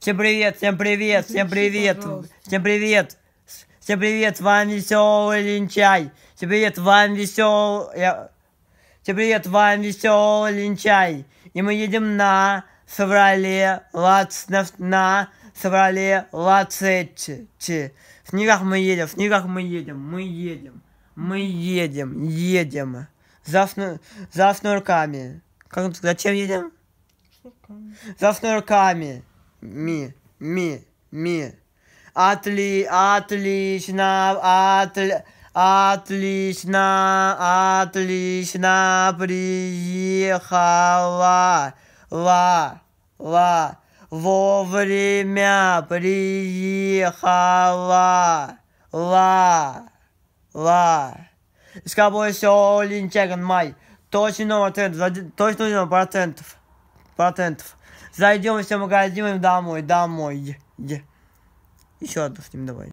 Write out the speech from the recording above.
Всем привет, всем привет, всем привет, всем привет. Всем привет, вам веселый линчай. Всем привет, вам веселый... Всем привет, вам веселый линчай. И мы едем на Саврале Лац... На, на Саврале Лацетти. В снегах мы едем, в снегах мы едем, мы едем. Мы едем, едем. За, сну... за снурками. Как, зачем едем? За снурками ми, ми, ми. Отли, отлично, отли, отлично, отлично приехала, ла, ла, вовремя приехала, ла, ла. С кого еще Линчеган Май? Точно, номер точно, Точный процентов. Зайдем все магазины домой, домой. Еще одну с ним давай.